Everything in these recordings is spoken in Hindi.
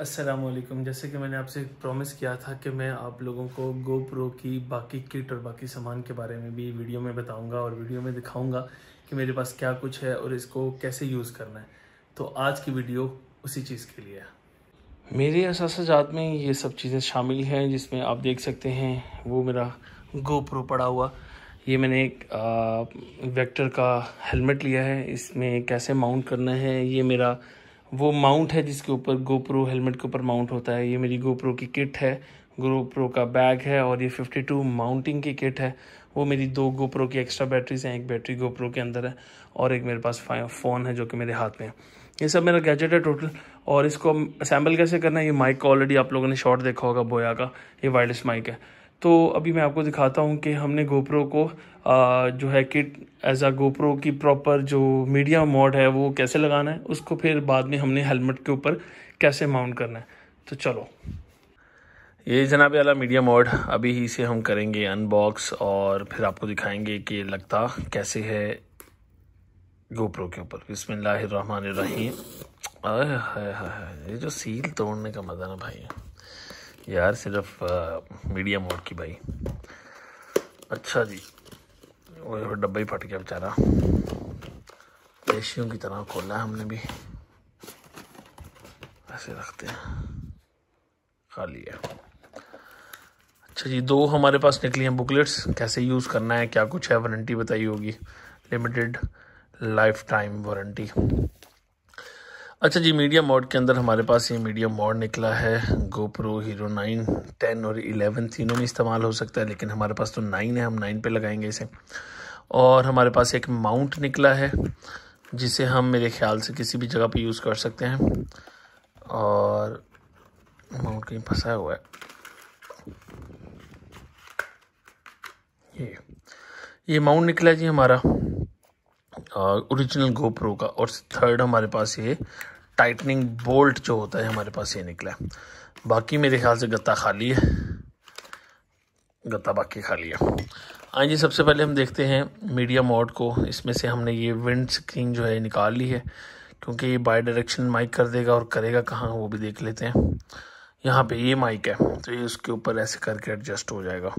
असलम जैसे कि मैंने आपसे प्रॉमिस किया था कि मैं आप लोगों को गोप्रो की बाकी किट और बाकी सामान के बारे में भी वीडियो में बताऊंगा और वीडियो में दिखाऊंगा कि मेरे पास क्या कुछ है और इसको कैसे यूज़ करना है तो आज की वीडियो उसी चीज़ के लिए है मेरे असाजात में ये सब चीज़ें शामिल हैं जिसमें आप देख सकते हैं वो मेरा गोप्रो पड़ा हुआ ये मैंने एक वैक्टर का हेलमेट लिया है इसमें कैसे माउंट करना है ये मेरा वो माउंट है जिसके ऊपर गोप्रो हेलमेट के ऊपर माउंट होता है ये मेरी गोप्रो की किट है गोप्रो का बैग है और ये 52 माउंटिंग की किट है वो मेरी दो गोप्रो की एक्स्ट्रा बैटरीज हैं एक बैटरी गोप्रो के अंदर है और एक मेरे पास फ़ोन है जो कि मेरे हाथ में है ये सब मेरा गैजेट है टोटल और इसको असेंबल कैसे करना है ये माइक ऑलरेडी आप लोगों ने शॉट देखा होगा बोया का ये वायरलेस माइक है तो अभी मैं आपको दिखाता हूँ कि हमने गोप्रो को आ, जो है किट एज आ गोप्रो की प्रॉपर जो मीडिया मोड है वो कैसे लगाना है उसको फिर बाद में हमने हेलमेट के ऊपर कैसे माउंट करना है तो चलो ये जनाब अला मीडिया मोड अभी ही से हम करेंगे अनबॉक्स और फिर आपको दिखाएंगे कि लगता कैसे है गोप्रो के ऊपर बिसमिल्लर रहीम ये जो सील तोड़ने का मजा ना भाई यार सिर्फ मीडियम मोड की भाई अच्छा जी वो डब्बा ही फट गया बेचारा रेशियों की तरह खोला है हमने भी ऐसे रखते हैं खाली है अच्छा जी दो हमारे पास निकली हैं बुकलेट्स कैसे यूज़ करना है क्या कुछ है वारंटी बताई होगी लिमिटेड लाइफ टाइम वारंटी अच्छा जी मीडिया मोड के अंदर हमारे पास ये मीडिया मोड निकला है गोप्रो हीरो नाइन टेन और इलेवन तीनों में इस्तेमाल हो सकता है लेकिन हमारे पास तो नाइन है हम नाइन पे लगाएंगे इसे और हमारे पास एक माउंट निकला है जिसे हम मेरे ख्याल से किसी भी जगह पे यूज़ कर सकते हैं और माउंट कहीं फंसा हुआ है ये ये माउंट निकला जी हमारा ओरिजिनल गोप्रो का और थर्ड हमारे पास ये टाइटनिंग बोल्ट जो होता है हमारे पास ये निकला है बाकी मेरे ख्याल से गत्ता खाली है गत्ता बाकी खाली है हाँ जी सबसे पहले हम देखते हैं मीडिया मोड को इसमें से हमने ये विंड स्क्रीन जो है निकाल ली है क्योंकि ये बाई डायरेक्शन माइक कर देगा और करेगा कहाँ वो भी देख लेते हैं यहाँ पे ये माइक है तो ये उसके ऊपर ऐसे करके एडजस्ट हो जाएगा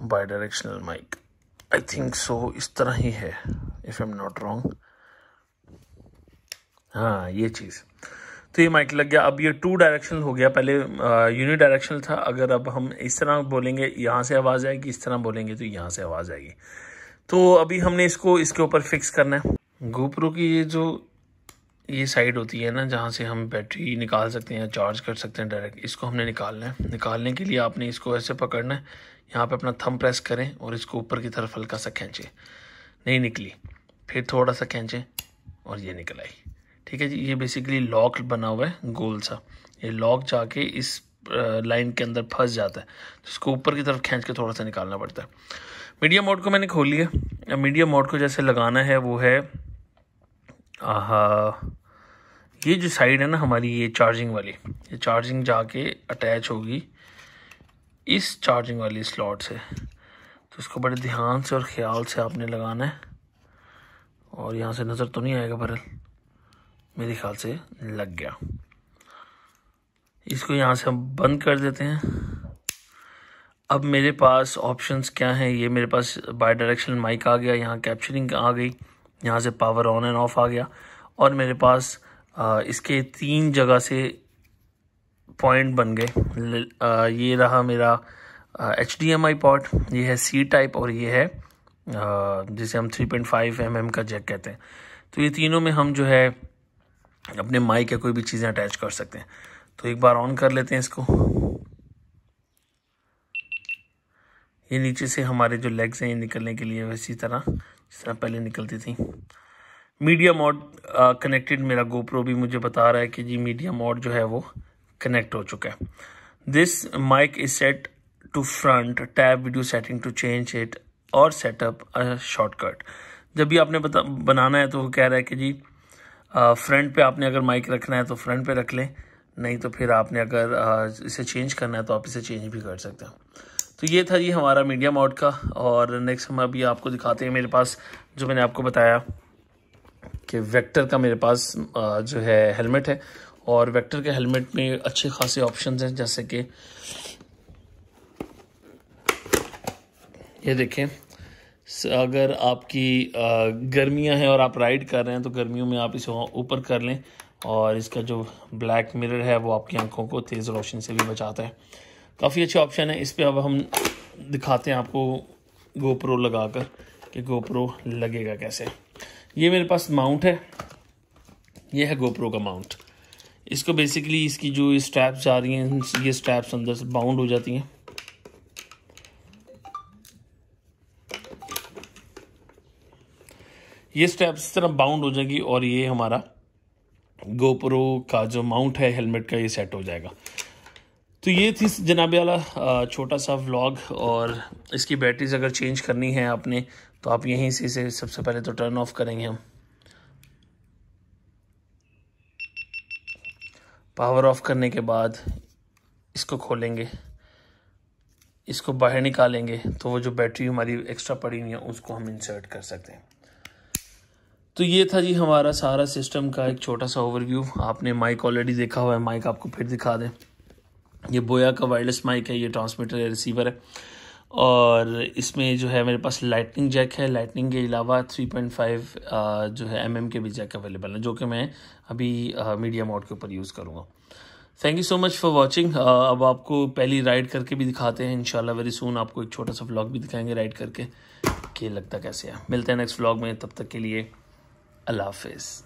bidirectional mic I think so इस तरह ही है if I am not wrong हाँ ये चीज़ तो ये माइक लग गया अब ये टू डायरेक्शन हो गया पहले यूनिट डायरेक्शन था अगर अब हम इस तरह बोलेंगे यहाँ से आवाज़ आएगी इस तरह बोलेंगे तो यहाँ से आवाज़ आएगी तो अभी हमने इसको इसके ऊपर फिक्स करना है गोप्रो की ये जो ये साइड होती है ना जहाँ से हम बैटरी निकाल सकते हैं चार्ज कर सकते हैं डायरेक्ट इसको हमने निकालना है निकालने के लिए आपने इसको ऐसे पकड़ना है यहाँ पे अपना थम प्रेस करें और इसको ऊपर की तरफ हल्का सा खींचें नहीं निकली फिर थोड़ा सा खींचें और ये निकल आई ठीक है जी ये बेसिकली लॉक बना हुआ है गोल सा ये लॉक जाके इस लाइन के अंदर फंस जाता है तो इसको ऊपर की तरफ खींच के थोड़ा सा निकालना पड़ता है मीडियम मोड को मैंने खोल लिया मीडियम मोड को जैसे लगाना है वो है आहा ये जो साइड है ना हमारी ये चार्जिंग वाली ये चार्जिंग जाके अटैच होगी इस चार्जिंग वाली स्लॉट से तो इसको बड़े ध्यान से और ख्याल से आपने लगाना है और यहाँ से नज़र तो नहीं आएगा बरल मेरे ख्याल से लग गया इसको यहाँ से हम बंद कर देते हैं अब मेरे पास ऑप्शंस क्या हैं ये मेरे पास बाई डायरेक्शन माइक आ गया यहाँ कैप्चरिंग आ गई यहाँ से पावर ऑन एंड ऑफ आ गया और मेरे पास इसके तीन जगह से पॉइंट बन गए ये रहा मेरा H D M I port ये है सी टाइप और ये है जिसे हम three point five M M का जैक कहते हैं तो ये तीनों में हम जो है अपने माइक या कोई भी चीज़ें अटैच कर सकते हैं तो एक बार ऑन कर लेते हैं इसको ये नीचे से हमारे जो लेग्स हैं ये निकलने के लिए वैसी तरह जिस तरह पहले निकलती थी मीडिया मोड कनेक्टेड मेरा गोप्रो भी मुझे बता रहा है कि जी मीडिया मोड जो है वो कनेक्ट हो चुका है this mic is set to front tab video setting to change it और सेटअप अ शॉर्टकट जब भी आपने बता बनाना है तो वो कह रहा है कि जी फ्रंट पे आपने अगर माइक रखना है तो फ्रंट पे रख लें नहीं तो फिर आपने अगर इसे चेंज करना है तो आप इसे चेंज भी कर सकते हो तो ये था ये हमारा मीडियम आउट का और नेक्स्ट हम अभी आपको दिखाते हैं मेरे पास जो मैंने आपको बताया कि वेक्टर का मेरे पास जो है हेलमेट है और वेक्टर के हेलमेट में अच्छे खासे ऑप्शन हैं जैसे कि ये देखें अगर आपकी गर्मियां हैं और आप राइड कर रहे हैं तो गर्मियों में आप इसे ऊपर कर लें और इसका जो ब्लैक मिरर है वो आपकी आंखों को तेज़ रोशनी से भी बचाता है काफ़ी अच्छा ऑप्शन है इस पर अब हम दिखाते हैं आपको गोप्रो लगा कर कि गोप्रो लगेगा कैसे ये मेरे पास माउंट है ये है गोप्रो का माउंट इसको बेसिकली इसकी जो स्ट्रैप्स आ रही हैं ये स्ट्रैप्स अंदर से बाउंड हो जाती हैं ये स्टेप्स तरह बाउंड हो जाएगी और ये हमारा गोप्रो का जो माउंट है हेलमेट का ये सेट हो जाएगा तो ये थी जनाब वाला छोटा सा व्लॉग और इसकी बैटरीज अगर चेंज करनी है आपने तो आप यहीं से इसे सबसे पहले तो टर्न ऑफ करेंगे हम पावर ऑफ करने के बाद इसको खोलेंगे इसको बाहर निकालेंगे तो वो जो बैटरी हमारी एक्स्ट्रा पड़ी हुई है उसको हम इंसर्ट कर सकते हैं तो ये था जी हमारा सारा सिस्टम का एक छोटा सा ओवरव्यू आपने माइक ऑलरेडी देखा हुआ है माइक आपको फिर दिखा दें ये बोया का वायरलेस माइक है ये ट्रांसमीटर है रिसीवर है और इसमें जो है मेरे पास लाइटनिंग जैक है लाइटनिंग के अलावा 3.5 जो है एम mm के भी जैक अवेलेबल हैं जो कि मैं अभी मीडिया मोड के ऊपर यूज़ करूँगा thank you so much for watching अब आपको पहली राइड करके भी दिखाते हैं इनशाला वेरी सून आपको एक छोटा सा ब्लॉग भी दिखाएंगे राइड करके कि लगता कैसे है मिलते हैं नेक्स्ट ब्लॉग में तब तक के लिए Allah Hafiz.